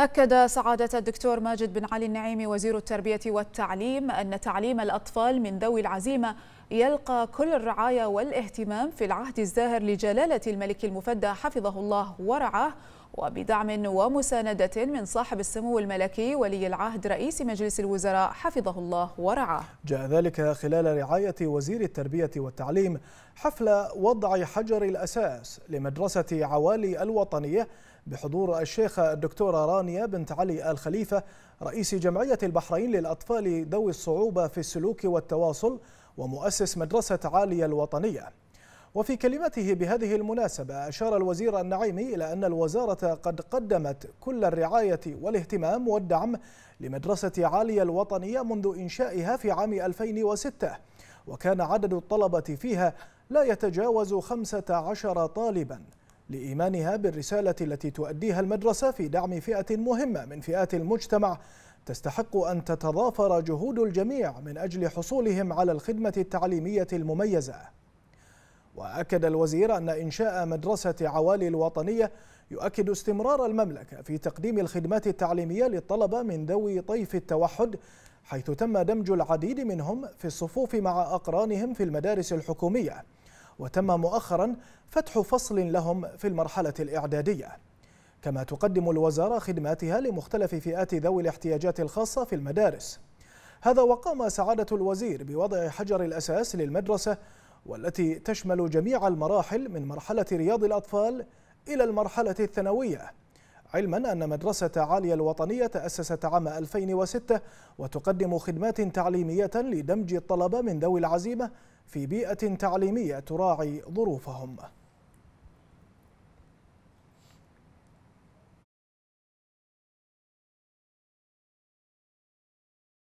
أكد سعادة الدكتور ماجد بن علي النعيمي وزير التربية والتعليم أن تعليم الأطفال من ذوي العزيمة يلقى كل الرعاية والاهتمام في العهد الزاهر لجلالة الملك المفدى حفظه الله ورعاه وبدعم ومساندة من صاحب السمو الملكي ولي العهد رئيس مجلس الوزراء حفظه الله ورعاه جاء ذلك خلال رعاية وزير التربية والتعليم حفل وضع حجر الأساس لمدرسة عوالي الوطنية بحضور الشيخة الدكتورة رانيا بنت علي الخليفة رئيس جمعية البحرين للأطفال ذوي الصعوبة في السلوك والتواصل ومؤسس مدرسة عالية الوطنية وفي كلمته بهذه المناسبة أشار الوزير النعيمي إلى أن الوزارة قد قدمت كل الرعاية والاهتمام والدعم لمدرسة عالية الوطنية منذ إنشائها في عام 2006 وكان عدد الطلبة فيها لا يتجاوز 15 طالباً لإيمانها بالرسالة التي تؤديها المدرسة في دعم فئة مهمة من فئات المجتمع تستحق أن تتضافر جهود الجميع من أجل حصولهم على الخدمة التعليمية المميزة وأكد الوزير أن إنشاء مدرسة عوالي الوطنية يؤكد استمرار المملكة في تقديم الخدمات التعليمية للطلبة من ذوي طيف التوحد حيث تم دمج العديد منهم في الصفوف مع أقرانهم في المدارس الحكومية وتم مؤخرا فتح فصل لهم في المرحلة الإعدادية كما تقدم الوزارة خدماتها لمختلف فئات ذوي الاحتياجات الخاصة في المدارس هذا وقام سعادة الوزير بوضع حجر الأساس للمدرسة والتي تشمل جميع المراحل من مرحلة رياض الأطفال إلى المرحلة الثانوية علما أن مدرسة عالية الوطنية تأسست عام 2006 وتقدم خدمات تعليمية لدمج الطلبة من ذوي العزيمة في بيئة تعليمية تراعي ظروفهم